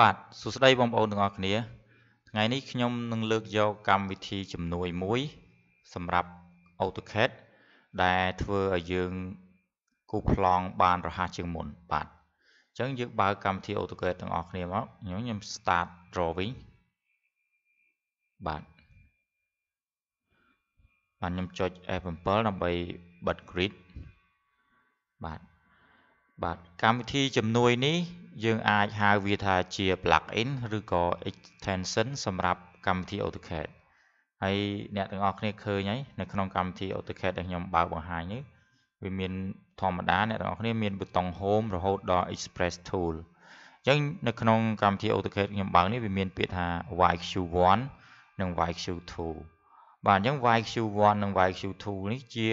បាទសួស្តីបងប្អូនទាំងអស់គ្នាថ្ងៃនេះខ្ញុំនឹងលើកយកកម្មវិធីជំនួយមួយ សម្រាប់ AutoCAD ដែលធ្វើឲ្យយើងគូប្លង់បានរហ័សជាងមុន បាទអញ្ចឹងយើងបើកកម្មវិធី AutoCAD ទាំងអស់គ្នាមកខ្ញុំខ្ញុំ start drawing បាទបាទខ្ញុំចុច F7 ដើម្បីបិទ grid បាទបាទកម្មវិធីជំនួយនេះយើងអាចហៅវាថាជា plugin ឬក៏ extension សម្រាប់កម្មវិធី AutoCAD ហើយអ្នកទាំងអស់គ្នាឃើញហើយនៅក្នុង កម្មវិធី AutoCAD ដែលខ្ញុំបើកបង្ហាញនេះវាមានធម្មតាអ្នកទាំងអស់គ្នាមានប៊ូតុង Home រហូតដល់ Express Tool អញ្ចឹងនៅក្នុងកម្មវិធី AutoCAD ខ្ញុំបើកនេះវាមានពាក្យថា YQ1 និង YQ2 បាទអញ្ចឹង YQ1 និង YQ2 នេះជា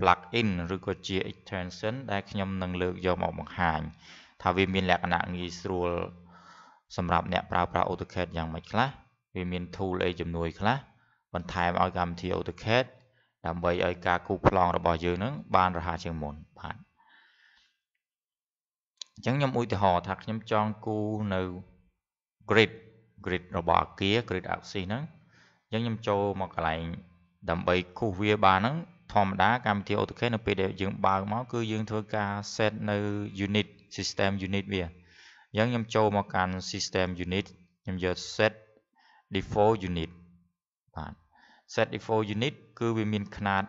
plugin ឬក៏ជា extension ដែលខ្ញុំ នឹងលើកយកមកបង្ហាញថាវាមានលក្ខណៈងាយស្រួលសម្រាប់អ្នកប្រើប្រាស់ AutoCAD យ៉ាងម៉េចខ្លះវាមាន tool អីជំនួយខ្លះបន្ថែមឲ្យកម្មវិធី AutoCAD ដើម្បីឲ្យការគូប្លង់របស់យើងនឹងបានរហ័សជាងមុនបាទអញ្ចឹងខ្ញុំឧទាហរណ៍ថាខ្ញុំចង់គូនៅ grid grid របស់អាគារ grid axis ហ្នឹងអញ្ចឹងខ្ញុំចូលមកកន្លែងដើម្បីគូសវាបានហ្នឹងធម្មតាកម្មវិធី AutoCAD នៅពេលដែលយើងបើកមកគឺយើងធ្វើការ set នៅ unit system unit វាអញ្ចឹងខ្ញុំចូលមកកាន់ system unit ខ្ញុំយក set default unit បាទ set default unit គឺវាមានຂະຫນາດ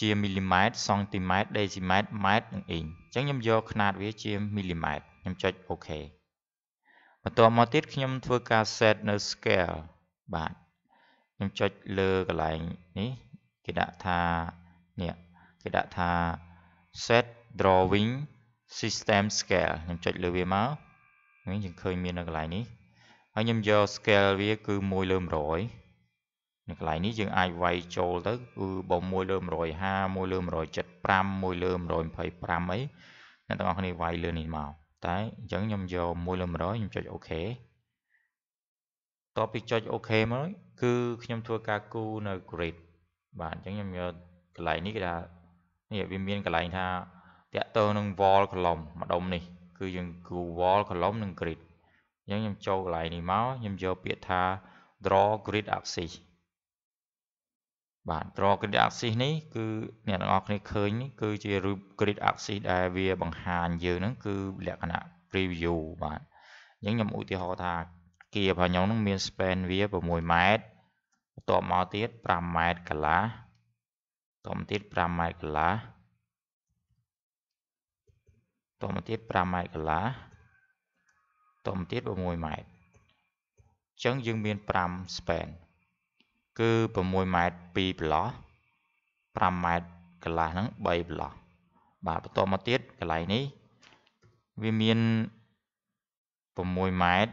ជាមីលីម៉ែត្រសង់ទីម៉ែត្រដេស៊ីម៉ែត្រម៉ែត្រនិងអ៊ីងអញ្ចឹងខ្ញុំយកຂະຫນາດវាជាមីលីម៉ែត្រខ្ញុំចុច OK បន្ទាប់មកទៀតខ្ញុំធ្វើការ set នៅ scale បាទខ្ញុំចុចលើកន្លែងនេះគេដាក់ថានេះគេដាក់ថា set drawing system scale ខ្ញុំចុចលើវាមកវិញយើងឃើញមាន នៅកន្លែងនេះហើយខ្ញុំយក scale វាគឺ1លើ100នៅកន្លែងនេះយើងអាចវាយចូលទៅគឺបើ1លើ150 1លើ175 1លើ125អីអ្នកទាំងអស់គ្នាវាយលើនេះមកតែអញ្ចឹងខ្ញុំយក1លើ100ខ្ញុំចុច OK តោះពីចុច OK មកគឺខ្ញុំធ្វើការគូនៅ grid បាទអញ្ចឹងខ្ញុំយកកន្លែងនេះគេថានេះវាមានកន្លែងថាតាក់ទងនឹង wall column ម្ដុំនេះគឺយើងគូ wall column និង grid អញ្ចឹងខ្ញុំចូលកន្លែងនេះមកខ្ញុំយកពាក្យថា draw grid axis បាទ draw grid axis នេះគឺអ្នកទាំងអស់គ្នាឃើញនេះគឺជារូប grid axis ដែលវា បង្ហាញយើងហ្នឹងគឺលក្ខណៈ preview បាទអញ្ចឹងខ្ញុំឧទាហរណ៍ថាគៀរបស់ខ្ញុំហ្នឹងមាន span វា6ម៉ែត្របន្ទាប់មកទៀត5ម៉ែត្រកន្លះបន្ទាប់មកទៀត5ម៉ែត្រកន្លះតមកទៀត5ម៉ែត្រកន្លះតមកទៀត6ម៉ែត្រអញ្ចឹងយើងមាន5 span គឺ6ម៉ែត្រ2ប្លោះ5ម៉ែត្រកន្លះហ្នឹង3ប្លោះបាទបន្តមកទៀតកន្លែងនេះ វាមាន6ម៉ែត្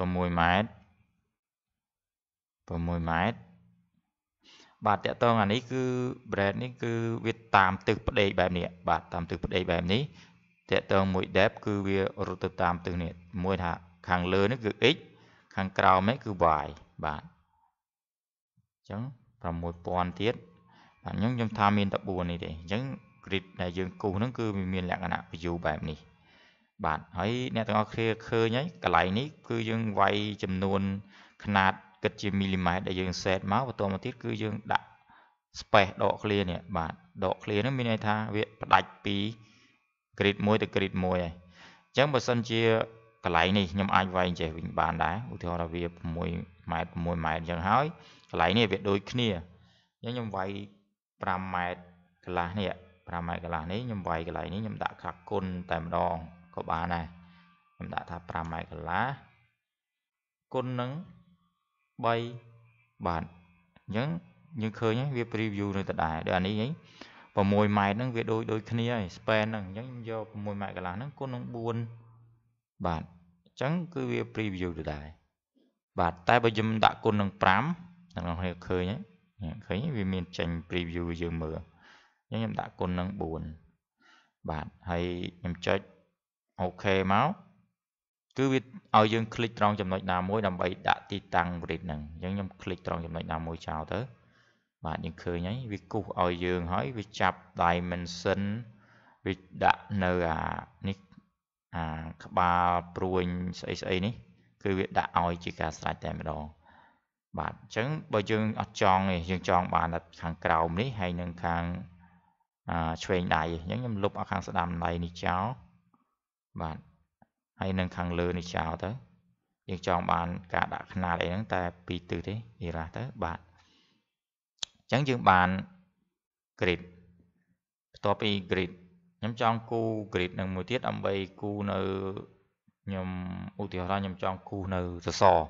រ6ម៉ែត្រ6ម៉ែត្របាទតកតងអានេះគឺ bread នេះគឺវាតាមទិសផ្ដេកបែបនេះបាទតាមទិសផ្ដេកបែបនេះតកតងមួយ depth គឺវារត់ទៅតាមទិសនេះមួយថាខាងលើនេះគឺ x ខាងក្រោមនេះគឺ y បាទអញ្ចឹង6000ទៀតបាទខ្ញុំខ្ញុំថាមានតែ4នេះទេអញ្ចឹង grid ដែលយើងគូសហ្នឹង គឺវាមាន លក្ខណៈ view បែបនេះ បាទហើយ អ្នកទាំងអស់គ្នាឃើញហើយកន្លែងនេះគឺយើងវាយចំនួនຂະຫນາດគិតជាមីលីម៉ែត្រដែលយើងសេតមកបន្តមកទៀតគឺយើងដាក់ space ដក clear នេះបាទដក clear នេះមានន័យថាវាផ្ដាច់ពី grid 1ទៅ grid 1ហើយអញ្ចឹងបើសិនជាកន្លែងនេះខ្ញុំអាចវែងចេះវិញបានដែរឧទាហរណ៍ថាវា6ម៉ែត្រ6ម៉ែត្រអញ្ចឹងហើយកន្លែងនេះវាដូចគ្នាអញ្ចឹងខ្ញុំវាយ5ម៉ែត្រកន្លះនេះ5ម៉ែត្រកន្លះនេះខ្ញុំវាយកន្លែងនេះខ្ញុំដាក់ខាគុណតែម្ដងក៏បានដែរខ្ញុំដាក់ថា5ម៉ែត្រកន្លះគុណនឹង3បាទអញ្ចឹងយើងឃើញវា preview នៅដដែលដូចអានេះហី6ម៉ែត្រហ្នឹងវាដូចដូចគ្នាហើយ span ហ្នឹងអញ្ចឹងខ្ញុំយក6ម៉ែត្រកន្លះហ្នឹងគុណនឹង4បាទអញ្ចឹងគឺវា preview ដដែលបាទតែបើខ្ញុំដាក់គុណនឹង5អ្នកនរគ្នាឃើញហ្នឹងឃើញវាមានចេញ preview យើងមើលអញ្ចឹងខ្ញុំដាក់គុណនឹង4បាទហើយខ្ញុំចុច OK មកគឺវាឲ្យយើងคลิกត្រង់ចំណុចណាមួយដើម្បីដាក់ទីតាំង grid ហ្នឹងអញ្ចឹងខ្ញុំคลิกត្រង់ចំណុចណាមួយចោលទៅ បាទយើងឃើញហើយវាគូសឲ្យយើងហើយវាចាប់ dimension វាដាក់នៅអានេះអាក្បាលព្រួញស្អីស្អីនេះ គឺវាដាក់ឲ្យជាការស្រេចតែម្ដងបាទអញ្ចឹងបើយើងអត់ចង់ទេយើងចង់បានខាងក្រោមនេះហើយនឹងខាងអាឆ្វេងដៃអញ្ចឹងខ្ញុំលុបឲ្យខាងស្ដាំដៃនេះចោលបាទហើយនឹងខាងលើនេះចោលទៅយើងចង់បាន ការដាក់ຂະຫນាតអីហ្នឹងតែពីទិសទេវារ៉ាស់ទៅបាទអញ្ចឹងយើងបាន grid បន្ទាប់ពី grid ខ្ញុំចង់គូ grid នឹងមួយទៀតដើម្បីគូនៅខ្ញុំឧទាហរណ៍ខ្ញុំចង់គូនៅសសរ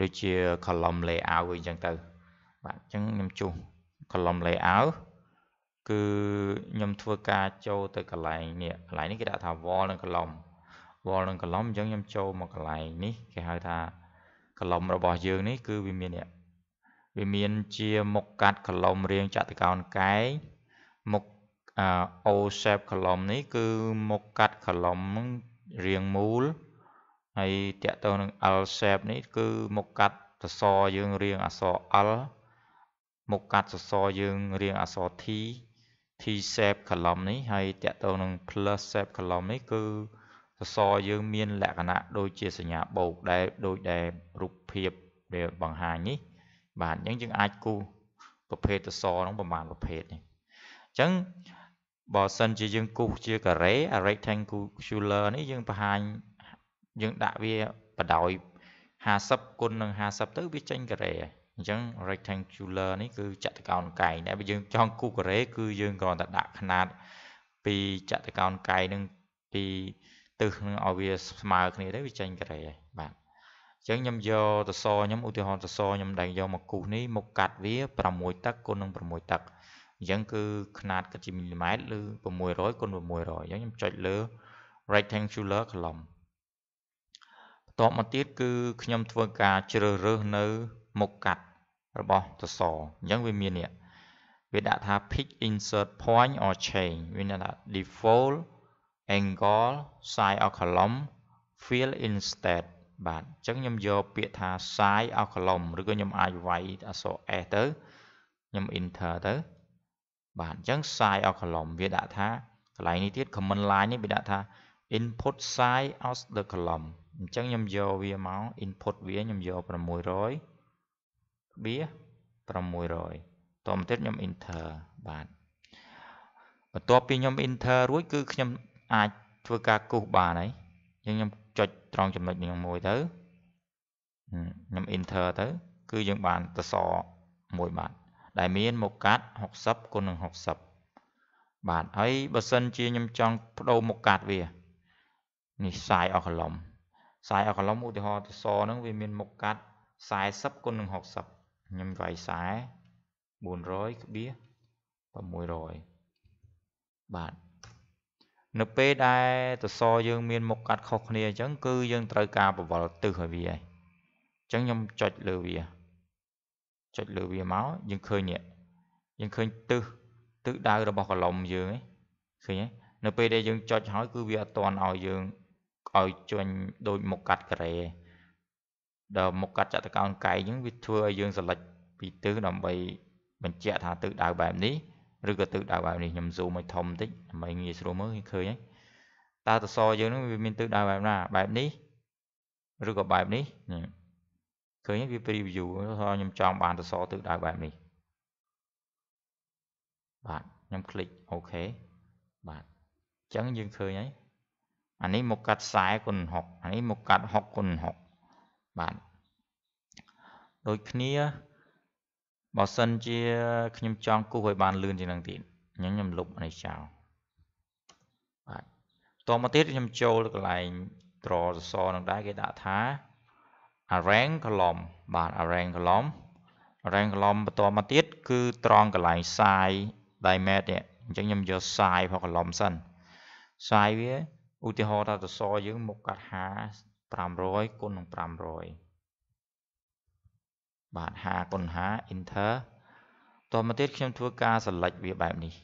ដូចជា column layout វិញអញ្ចឹងទៅ បាទអញ្ចឹងខ្ញុំជុះ column layout គឺខ្ញុំធ្វើការចូលទៅកន្លែងនេះកន្លែងនេះគេដាក់ថា wall និង column វល់នឹងកលំអញ្ចឹងខ្ញុំចូលមកកន្លែងនេះគេហៅថាកលំរបស់យើងនេះគឺវាមានវាមានជា មុខកាត់កលំរាងចតុកោណកែងមុខ O shape កលំនេះ គឺមុខកាត់កលំរាងមូលហើយតកតទៅនឹង L shape នេះ គឺមុខកាត់សសរយើងរៀងអក្សរ L មុខកាត់សសរយើងរៀងអក្សរ T T shape កលំនេះហើយតកតទៅនឹង plus shape កលំនេះគឺសសរយើងមានលក្ខណៈដូចជាសញ្ញាបូកដែលដូចដែលរូបភាពដែលបង្ហាញនេះបាទអញ្ចឹងយើងអាចគូសប្រភេទសសរហ្នឹងប្រមាណប្រភេទនេះអញ្ចឹងបើសិនជាយើងគូសជាការ៉េ a rectangular នេះយើងបង្ហាញយើងដាក់វាបដោយ50គុណនឹង50ទៅវាចេញការ៉េអញ្ចឹង rectangular នេះគឺចតុកោណកែងតែបើយើង ចង់គូសការ៉េគឺ យើងគ្រាន់តែដាក់ຂະຫນាតពីចតុកោណកែងនឹងពីទិសនឹងឲ្យវាស្មើគ្នាទៅវាចេញការ៉េហើយបាទអញ្ចឹងខ្ញុំយកតសខ្ញុំឧទាហរណ៍តសខ្ញុំដែលយកមកគូសនេះមកកាត់វា6ទឹកគុណនឹង6ទឹកអញ្ចឹងគឺຂະຫນាតគិតជាមីលីម៉ែត្រឬ600គុណ600អញ្ចឹងខ្ញុំចុចលើ rectangular column បន្ទាប់មកទៀត គឺខ្ញុំធ្វើការជ្រើសរើសនៅមុខកាត់របស់តសអញ្ចឹងវាមាននេះវាដាក់ថា pick insert point or change វាដាក់ default angle side of column fill instead បាទអញ្ចឹងខ្ញុំយកពាក្យថា side of column ឬក៏ខ្ញុំអាចវាយអក្សរ s ទៅខ្ញុំ enter ទៅ បាទអញ្ចឹង side of column វាដាក់ថាកន្លែងនេះទៀត command line នេះវាដាក់ថា input side of the column អញ្ចឹងខ្ញុំយកវាមក input វាខ្ញុំយក600វា600តមកទៀតខ្ញុំ enter បាទបន្ទាប់ពីខ្ញុំ enter រួចគឺខ្ញុំអាចធ្វើការគូសបានហើយអញ្ចឹងខ្ញុំចុចត្រង់ចំណុចនេះមួយទៅខ្ញុំ enter ទៅគឺយើងបានតសមួយបាទដែលមានមុខកាត់60គុណនឹង60បាទហើយបើសិនជាខ្ញុំចង់បដូរមុខកាត់វានេះខ្សែអស់កន្លំខ្សែអស់កន្លំឧទាហរណ៍តសហ្នឹងវាមានមុខកាត់40គុណនឹង60ខ្ញុំវាយខ្សែ400ក្បៀ600បាទនៅពេលដែលទសរយើងមានមុខកាត់ខុសគ្នាអញ្ចឹងគឺយើងត្រូវការបង្វិលទិសឲ្យវាហើយអញ្ចឹងខ្ញុំចុចលើវាចុចលើវាមកយើងឃើញនេះយើងឃើញទិសទិសដៅរបស់កលុំយើងឯងឃើញទេនៅពេលដែលយើងចុចហើយគឺវាអត់តន់ឲ្យយើងឲ្យជួញដូចមុខកាត់ការ៉េដល់មុខកាត់ចតុកោណកែងហ្នឹងវាធ្វើឲ្យយើងសិលិចពីទិសដើម្បីបញ្ជាក់ថាទិសដៅបែបនេះឬក៏ទិសដៅបែបនេះខ្ញុំ zoom ឲ្យធំបន្តិចដើម្បីងាយស្រួលមើលឃើញហើយតើតសយើងនឹងវាមានទិសដៅបែបណាបែបនេះឬក៏បែបនេះឃើញវា preview ថាខ្ញុំចង់បានតសទិសដៅបែបនេះបាទខ្ញុំคลิกអូខេបាទអញ្ចឹងយើងឃើញហើយអានេះមកកាត់ខ្សែគុណ6អានេះមកកាត់6គុណ6បាទដូចគ្នាបើសិនជាខ្ញុំចង់គូសឲ្យបានលឿនជាងនឹងទៀតខ្ញុំខ្ញុំលុបនេះចោលបាទតមកទៀតខ្ញុំចូលកន្លែងត្រសសនឹងដែរគេដាក់ថា arrange column បាទ arrange column arrange column បន្តមកទៀតគឺត្រង់កន្លែង size diameter នេះអញ្ចឹងខ្ញុំយក size របស់ column សិន size វាឧទាហរណ៍ថាត្រសយើងមុខកាត់50 500គុណនឹង500បាទ5គុណ5 enter តោះមកទៀតខ្ញុំធ្វើការ select វាបែបនេះ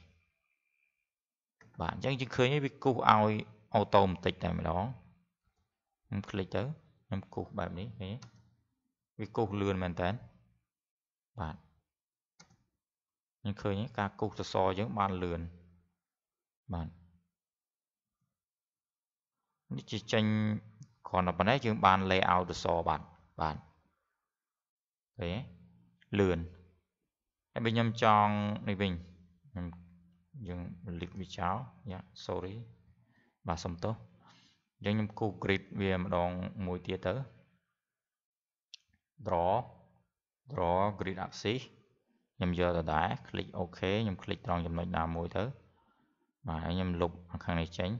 បាទអញ្ចឹងយើងឃើញវាគូសឲ្យ automatic តែម្ដងខ្ញុំคลิกទៅខ្ញុំគូសបែបនេះឃើញវាគូសលឿនមែនតើបាទខ្ញុំឃើញការគូសសសរយើងបានលឿនបាទនេះជាចេញគ្រាន់តែប៉ុណ្ណេះយើងបាន layout សសរបាទបាទអីលឿនហើយបើខ្ញុំចង់នេះវិញខ្ញុំយើងលីកវាចោលយ៉ា sorry បាទសុំទោសយើងខ្ញុំគូ grid វាម្ដងមួយទៀតទៅ draw draw grid axis ខ្ញុំយកដដែល click OK ខ្ញុំ click ត្រង់ចំណុចណាមួយទៅ បាទខ្ញុំលុបខាងនេះចេញ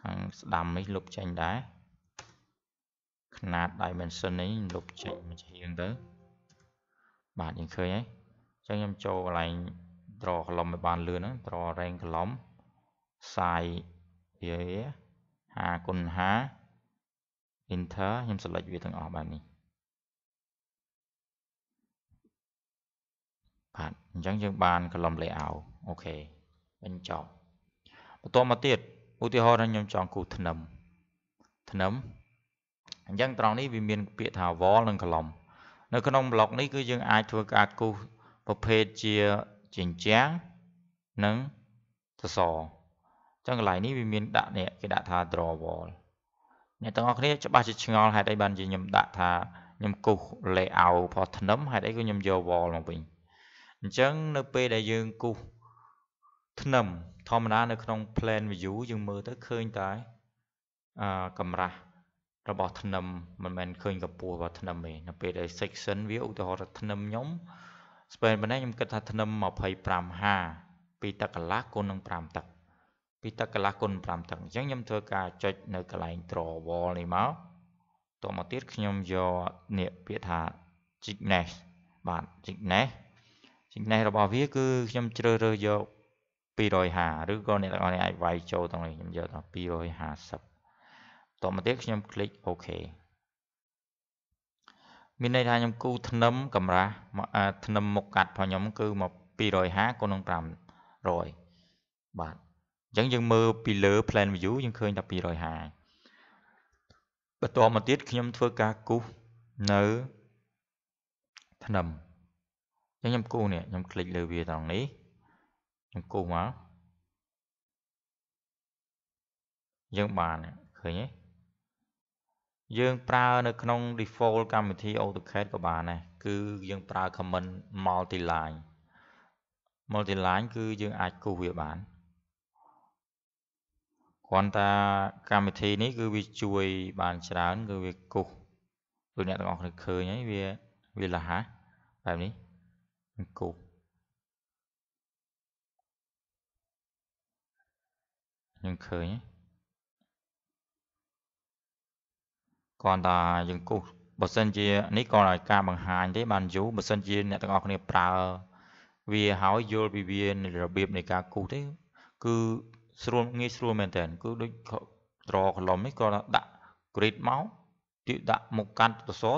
ខាងស្ដាំនេះលុបចេញដែរຂະຫນາດ dimension នេះលុបចេញមួយឈៀងទៅបាទយើងឃើញហើយអញ្ចឹងខ្ញុំចូលកន្លែង draw column ឲ្យបានលឿនណា draw range column size វា5គុណ5 enter ខ្ញុំ select វាទាំងអស់បែបនេះបាទអញ្ចឹងយើង បាន column layout អូខេបញ្ចប់បន្តមកទៀតឧទាហរណ៍ថាខ្ញុំចង់គូថ្នឹមថ្នឹមអញ្ចឹងត្រង់នេះវាមាន ពាក្យថា wall និង column នៅក្នុង block នេះគឺ យើងអាចធ្វើការគូសប្រភេទជាជញ្ជាំងនិងសសរអញ្ចឹងកន្លែងនេះវាមាន ដាក់នេះគេដាក់ថា draw wall អ្នកទាំងអស់គ្នាច្បាស់ជាឆ្ងល់ហេតុអីបានជាខ្ញុំដាក់ថាខ្ញុំគូស layout ផតធ្នឹមហេតុអីគឺខ្ញុំយក wall មកវិញអញ្ចឹងនៅពេលដែលយើងគូសធ្នឹមធម្មតានៅក្នុង plan view យើងមើលទៅឃើញតែអឺកម្រាស់របស់ធ្នឹមមិនមែនឃើញកពស់របស់ធ្នឹមទេនៅពេលដែល section វាឧទាហរណ៍ថាធ្នឹមខ្ញុំ span ប៉ុណ្ណេះខ្ញុំគិតថាធ្នឹម25ហាពីទឹកកន្លះគុណនឹង5ទឹក ពីទឹកកន្លះគុណ5ទឹកអញ្ចឹងខ្ញុំធ្វើការចុចនៅកន្លែង draw wall នេះមកតមកទៀតខ្ញុំយកនេះពាក្យថា thickness បាទ thickness thickness របស់វាគឺខ្ញុំជ្រើសរើសយក250ឬក៏អ្នកទាំងអស់នេះអាចវាយចូលទាំងនេះខ្ញុំយកថា250តមកទៀតខ្ញុំคลิก OK មានន័យថាខ្ញុំគូធ្នឹមកម្រាស់ធ្នឹមមុខកាត់របស់ខ្ញុំ គឺមក250គុណនឹង500បាទអញ្ចឹងយើងមើលពីលើ plan view យើងឃើញតែ250បន្ទាប់មកទៀតខ្ញុំធ្វើការគូសនៅធ្នឹមអញ្ចឹងខ្ញុំគូសនេះខ្ញុំคลิกលើវាត្រង់នេះខ្ញុំគូសមកយើងបានឃើញទេយើងប្រើនៅក្នុង default កម្មវិធី AutoCAD ក៏បានដែរគឺយើងប្រើ command multi line multi line គឺយើងអាចគូសវាបានគ្រាន់តែកម្មវិធីនេះ គឺវាជួយបានច្រើន គឺវាគូសដូចអ្នកទាំងអស់គ្នាឃើញហើយវាវាលះហាបែបនេះគូសយើងឃើញហើយគ្រាន់តែយើងគូសបើសិនជានេះគ្រាន់តែការបង្ហាញទេបានយូរបើសិនជាអ្នកទាំងអស់គ្នាប្រើវាហើយយល់ពីវានៃរបៀបនៃការគូសទេគឺស្រួលងាយស្រួលមែនតើគឺដូចត្រកលំនេះគ្រាន់តែដាក់ grid មកទីដាក់មុខកាត់សរសរ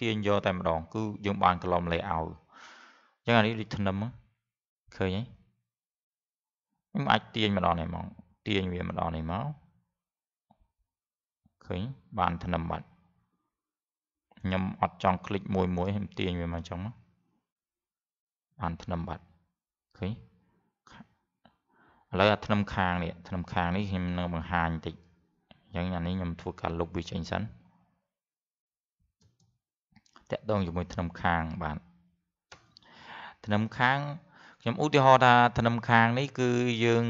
ទាញយកតែម្ដងគឺយើងបានកលំ layout អញ្ចឹងអានេះដូចធ្នឹមឃើញទេខ្ញុំអាចទាញម្ដងនេះហ្មង ទាញវា ម្ដងនេះមកឃើញបានថ្នាំបាត់ខ្ញុំអត់ចង់คลิกមួយមួយខ្ញុំទាញវាមកចឹងបានថ្នាំបាត់ឃើញឥឡូវអាថ្នាំខាងនេះថ្នាំខាងនេះខ្ញុំនៅបង្ហាញបន្តិចអញ្ចឹងអានេះខ្ញុំធ្វើការលុបវាចេញសិនតាក់ទងជាមួយថ្នាំខាងបាទថ្នាំខាងខ្ញុំឧទាហរណ៍ថាថ្នាំខាងនេះគឺយើង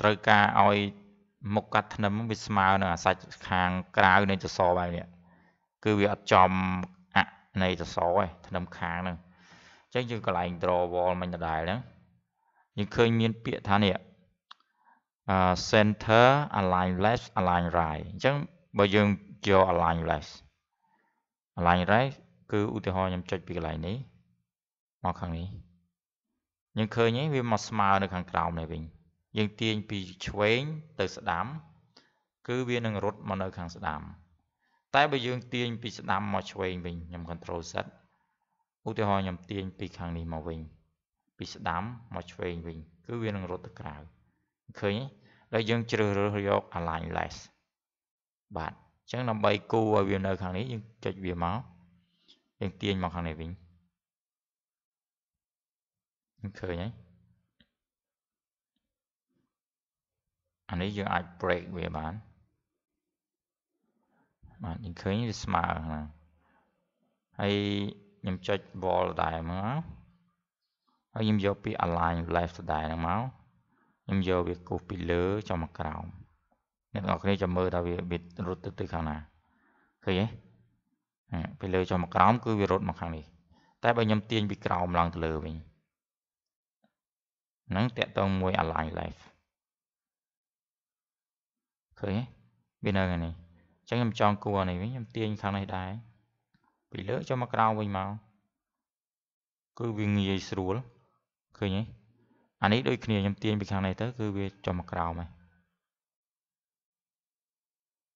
ត្រូវការឲ្យមុខកាត់ធ្នឹមវាស្មើនឹងអាសាច់ខាងក្រៅនៃចសបែបនេះគឺវាអត់ចំអនៃចសឯងធ្នឹមខាងហ្នឹងអញ្ចឹងយើងកន្លែង draw wall មិញដដែលហ្នឹងយើងឃើញមានពាក្យថានេះអឺ center align left align right អញ្ចឹងបើយើងយក align left align right គឺឧទាហរណ៍ខ្ញុំចុចពីកន្លែងនេះមកខាងនេះយើងឃើញឯងវាមកស្មើនៅខាងក្រោមនេះវិញយើងទាញពីឆ្វេងទៅស្ដាំគឺវានឹងរត់មកនៅ ខាងស្ដាំតែបើយើង ទាញពីស្ដាំមកឆ្វេងវិញខ្ញុំ control Z ឧទាហរណ៍ខ្ញុំទាញពីខាងនេះមកវិញពីស្ដាំមកឆ្វេងវិញគឺវានឹងរត់ទៅក្រៅឃើញហើយយើងជ្រើសរើសយក align less បាទអញ្ចឹងដើម្បីគូឲ្យវានៅខាងនេះយើងចុចវាមកយើងទាញមកខាងនេះវិញឃើញហើយអានេះយើងអាច break វាបានបាទយើងឃើញវាស្មើណាហើយខ្ញុំចុច wall ដែរមកហើយខ្ញុំយកពាក្យ align left ដែរហ្នឹងមកខ្ញុំយកវាគូសពីលើចុះមកក្រោមអ្នកនរគ្នាចាំមើលថាវាបិទរត់ទៅទៅខាងណាឃើញទេពីលើចុះមកក្រោមគឺវារត់មកខាងនេះតែបើខ្ញុំទាញពីក្រោមឡើងទៅលើវិញហ្នឹងតាក់ទងមួយ align left ឃើញវានៅខាងនេះអញ្ចឹងខ្ញុំចង់គួរនេះវិញខ្ញុំទាញខាងនេះដែរពីលើចុះមកក្រោមវិញមកគឺវាងាយស្រួលឃើញទេអានេះដូចគ្នាខ្ញុំទាញពីខាងនេះទៅ គឺវាចុះមកក្រោមហើយ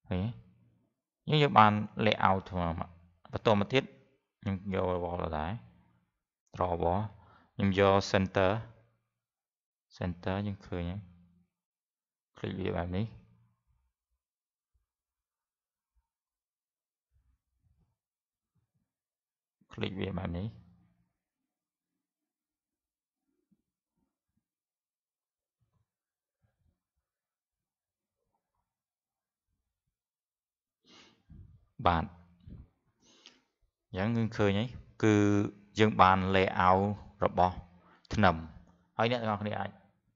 ឃើញទេយើងយកបាន layout ថ្មបន្តមកទៀតខ្ញុំយក wall ដែរ draw wall ខ្ញុំយក center center យើងឃើញហើយ click វាបែបនេះភ្លេចវាបែបនេះបាទអញ្ចឹងយើងឃើញហើយគឺយើងបាន layout របស់ធ្នឹមហើយអ្នកទាំងអស់គ្នាអាច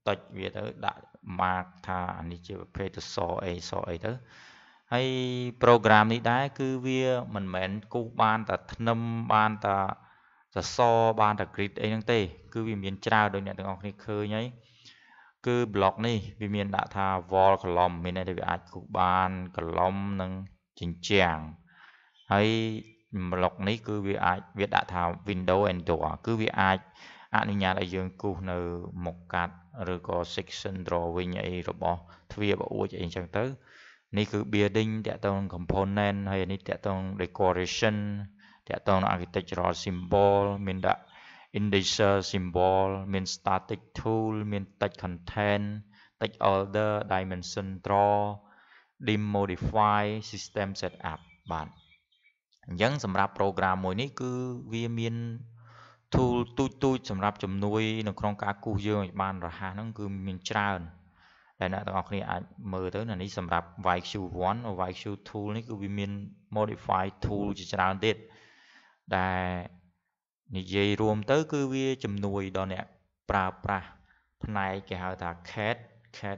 តុចវាទៅ ដាក់ mark ថាអានេះជាប្រភេទសអីសអីទៅហើយ program នេះដែរគឺវាមិនមែនគូសបានតែធ្នឹមបានតែសសរបានតែ grid អីហ្នឹងទេ គឺវាមានច្រើនដូចអ្នកទាំងអស់គ្នាឃើញហើយគឺ block នេះវាមានដាក់ថា wall column មានន័យថាវាអាចគូសបាន column និងជញ្ជាំងហើយ block នេះគឺវាអាចវាដាក់ថា window and door គឺវាអាចអនុញ្ញាតឲ្យយើងគូសនៅ មុខកាត់ឬក៏ section drawing អីរបស់ទ្វារបអួចអីចឹងទៅនេះគឺ building តកតង component ហើយនេះតកតង decoration តកតង architectural symbol មានដាក់ indicer symbol មាន static tool មាន text content text order dimension draw dim modify system setup បាទអញ្ចឹងសម្រាប់ program មួយនេះគឺវាមាន tool ទូចទូចសម្រាប់ជំនួយនៅក្នុងការគូសយើងឲ្យបានរហ័សហ្នឹងគឺមានច្រើនដែលអ្នកទាំងអស់គ្នាអាចមើលទៅនៅនេះសម្រាប់ YQ1 YQ2 នេះគឺវាមាន modify tool ជាច្រើនទៀតដែលនិយាយរួមទៅគឺវាជំនួយដល់អ្នកប្រើប្រាស់ផ្នែកគេហៅថា CAD CAD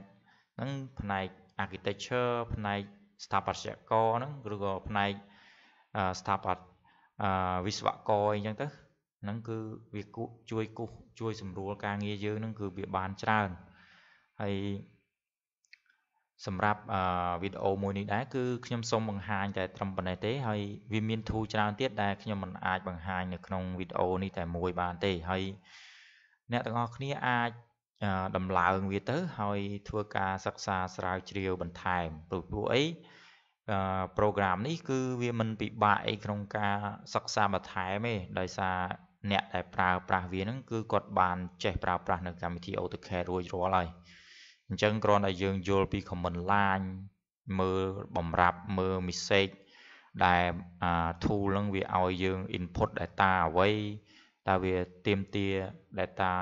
ហ្នឹងផ្នែក architecture ផ្នែកស្ថាបត្យករហ្នឹងឬក៏ផ្នែកស្ថាបត្យវិស្វករអីចឹងទៅហ្នឹងគឺវាជួយគូសជួយសម្រួលការងារយើងហ្នឹងគឺវាបានច្រើនហើយសម្រាប់វីដេអូមួយនេះដែរគឺខ្ញុំសូមបង្ហាញតែត្រឹមប៉ុណ្ណេះទេ ហើយវាមាន tool ច្រើនទៀតដែលខ្ញុំមិនអាចបង្ហាញនៅក្នុងវីដេអូនេះតែមួយបានទេហើយអ្នកទាំងអស់គ្នាអាចដំឡើងវាទៅ ហើយធ្វើការសិក្សាស្រាវជ្រាវបន្ថែមព្រោះពួកអីប្រូក្រាមនេះគឺវាមិនពិបាកអីក្នុងការសិក្សាបន្ថែមទេដោយសារអ្នកដែលប្រើប្រាស់វាហ្នឹងគឺគាត់បាន ចេះប្រើប្រាស់នៅកម្មវិធី AutoCAD រួចរាល់ហើយអញ្ចឹងគ្រាន់តែយើងយល់ពី comment line មើលបំរាប់មើល message ដែលអា tool ហ្នឹង វាឲ្យយើង input data អ្វីតើវាទៀមទា data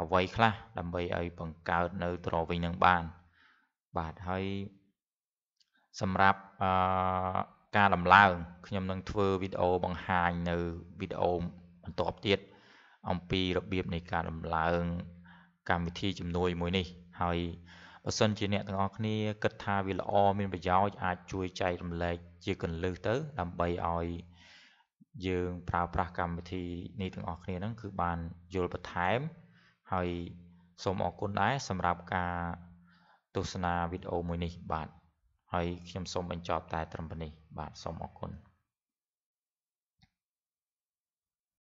អ្វីខ្លះដើម្បីឲ្យបង្កើតនៅ drawing នឹងបាន បាទហើយសម្រាប់អឺការដំឡើងខ្ញុំនឹងធ្វើវីដេអូបង្ហាញនៅវីដេអូបន្ទាប់ទៀតអំពីរបៀបនៃការដំឡើងកម្មវិធីជំនួយមួយនេះហើយបើសិនជាអ្នកទាំងអស់គ្នាគិតថាវាល្អមានប្រយោជន៍អាចជួយចែករំលែកជាកន្លឹះទៅ ដើម្បីឲ្យ យើងប្រើប្រាស់កម្មវិធីនេះទាំងអស់គ្នាហ្នឹងគឺបានយល់បន្ថែម ហើយសូមអរគុណដែរសម្រាប់ការទស្សនាវីដេអូមួយនេះបាទហើយខ្ញុំសូមបញ្ចប់តែត្រឹមប៉ុណ្្នេះ បាទសូមអរគុណ